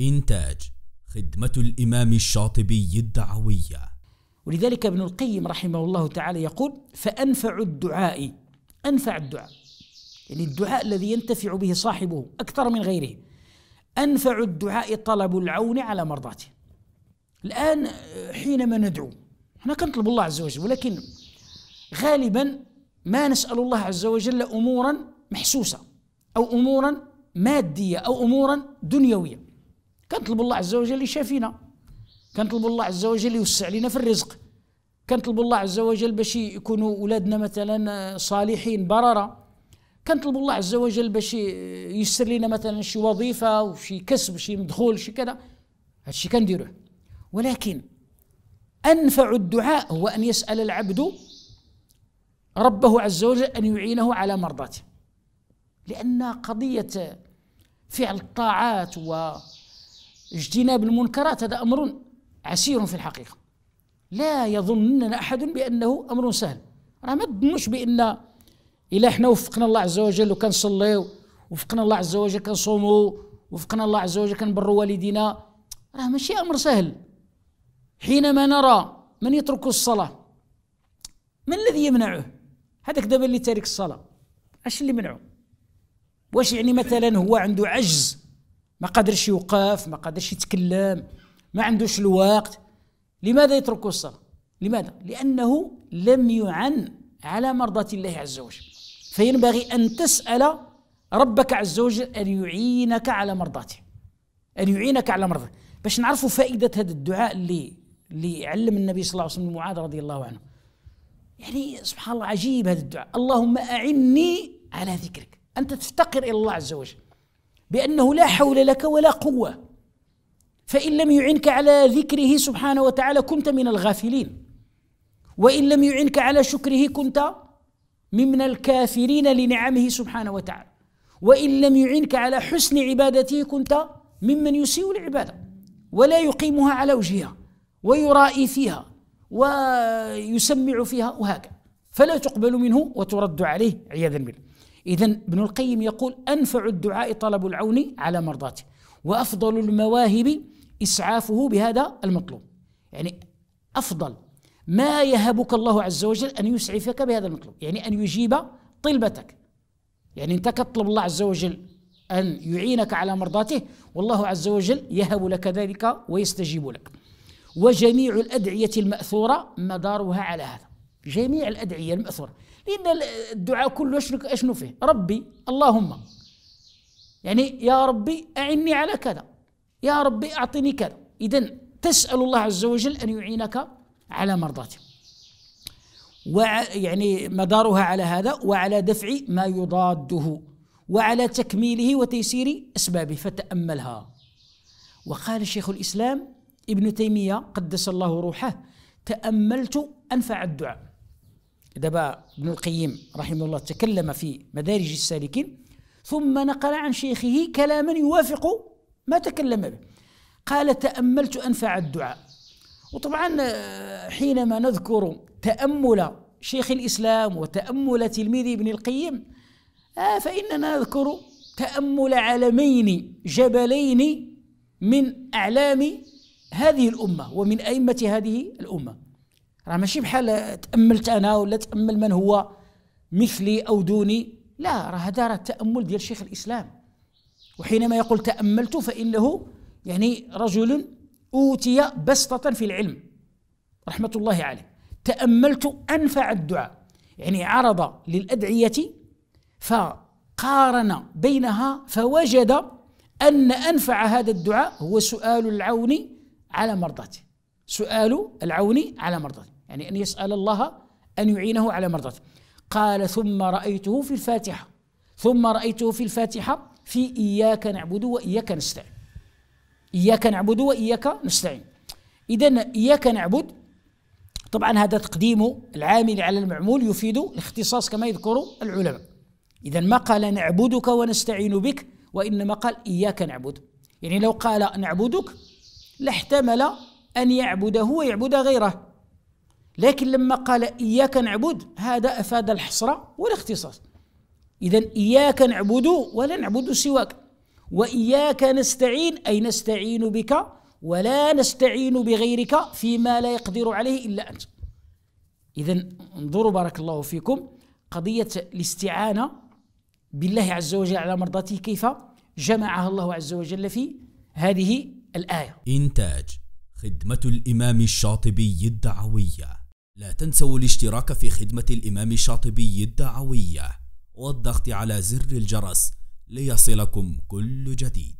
إنتاج خدمة الإمام الشاطبي الدعوية ولذلك ابن القيم رحمه الله تعالى يقول فأنفع الدعاء أنفع الدعاء يعني الدعاء الذي ينتفع به صاحبه أكثر من غيره أنفع الدعاء طلب العون على مرضاته الآن حينما ندعو احنا كنطلب الله عز وجل ولكن غالبا ما نسأل الله عز وجل أمورا محسوسة أو أمورا مادية أو أمورا دنيوية كنطلبوا الله عز وجل يشافينا كنطلبوا الله عز وجل يوسع لنا في الرزق كنطلبوا الله عز وجل باش يكونوا اولادنا مثلا صالحين برره كنطلبوا الله عز وجل باش ييسر لنا مثلا شي وظيفه وشي كسب شي مدخول شي كذا هادشي كنديروه ولكن انفع الدعاء هو ان يسال العبد ربه عز وجل ان يعينه على مرضاته لان قضيه فعل الطاعات و اجتناب المنكرات هذا امر عسير في الحقيقه لا يظننا احد بانه امر سهل راه ما تظنوش بان الا حنا وفقنا الله عز وجل وكنصليو وفقنا الله عز وجل كنصوموا وفقنا الله عز وجل كنبروا والدينا راه ماشي امر سهل حينما نرى من يترك الصلاه ما الذي يمنعه هذاك دابا اللي تارك الصلاه اش اللي منعه واش يعني مثلا هو عنده عجز ما قادرش يوقف ما قادرش يتكلم ما عندوش الوقت لماذا يترك الصلاة لماذا لأنه لم يعن على مرضاة الله عز وجل فينبغي أن تسأل ربك عز وجل أن يعينك على مرضاته أن يعينك على مرضاته باش نعرفوا فائدة هذا الدعاء اللي اللي علم النبي صلى الله عليه وسلم معاذ رضي الله عنه يعني سبحان الله عجيب هذا الدعاء اللهم أعني على ذكرك أنت تفتقر إلى الله عز وجل بأنه لا حول لك ولا قوة فإن لم يعنك على ذكره سبحانه وتعالى كنت من الغافلين وإن لم يعنك على شكره كنت ممن الكافرين لنعمه سبحانه وتعالى وإن لم يعنك على حسن عبادته كنت ممن يسيء العبادة ولا يقيمها على وجهها ويرائي فيها ويسمع فيها وهكذا فلا تقبل منه وترد عليه عياذا بالله إذا ابن القيم يقول أنفع الدعاء طلب العون على مرضاته وأفضل المواهب إسعافه بهذا المطلوب يعني أفضل ما يهبك الله عز وجل أن يسعفك بهذا المطلوب يعني أن يجيب طلبتك يعني أنت تطلب الله عز وجل أن يعينك على مرضاته والله عز وجل يهب لك ذلك ويستجيب لك وجميع الأدعية المأثورة مدارها على هذا جميع الأدعية المأثورة لان الدعاء كله شنو فيه ربي اللهم يعني يا ربي اعني على كذا يا ربي اعطني كذا اذا تسال الله عز وجل ان يعينك على مرضاته و يعني مدارها على هذا وعلى دفع ما يضاده وعلى تكميله وتيسير اسبابه فتاملها وقال شيخ الاسلام ابن تيميه قدس الله روحه تاملت انفع الدعاء دابا ابن القيم رحمه الله تكلم في مدارج السالكين ثم نقل عن شيخه كلاما يوافق ما تكلم به قال تأملت أنفع الدعاء وطبعا آه، حينما نذكر تأمل شيخ الإسلام وتأمل تلميذ ابن القيم آه فإننا نذكر تأمل علمين جبلين من أعلام هذه الأمة ومن أئمة هذه الأمة راه ماشي بحال تاملت انا ولا تامل من هو مثلي او دوني لا راه هذا راه التامل ديال شيخ الاسلام وحينما يقول تاملت فانه يعني رجل اوتي بسطه في العلم رحمه الله عليه تاملت انفع الدعاء يعني عرض للادعيه فقارن بينها فوجد ان انفع هذا الدعاء هو سؤال العون على مرضاته سؤال العون على مرضاته يعني أن يسأل الله أن يعينه على مرضاته قال ثم رأيته في الفاتحة ثم رأيته في الفاتحة في إياك نعبد وإياك نستعين إياك نعبد وإياك نستعين إذا إياك نعبد طبعا هذا تقديم العامل على المعمول يفيد الاختصاص كما يذكر العلماء إذا ما قال نعبدك ونستعين بك وإنما قال إياك نعبد يعني لو قال نعبدك لاحتمل أن يعبده ويعبد غيره لكن لما قال إياك نعبد هذا أفاد الحصر والاختصاص إذا إياك نعبد ولا نعبد سواك وإياك نستعين أي نستعين بك ولا نستعين بغيرك فيما لا يقدر عليه إلا أنت إذا انظروا بارك الله فيكم قضية الاستعانة بالله عز وجل على مرضاته كيف جمعها الله عز وجل في هذه الآية إنتاج خدمة الإمام الشاطبي الدعوية لا تنسوا الاشتراك في خدمة الإمام الشاطبي الدعوية والضغط على زر الجرس ليصلكم كل جديد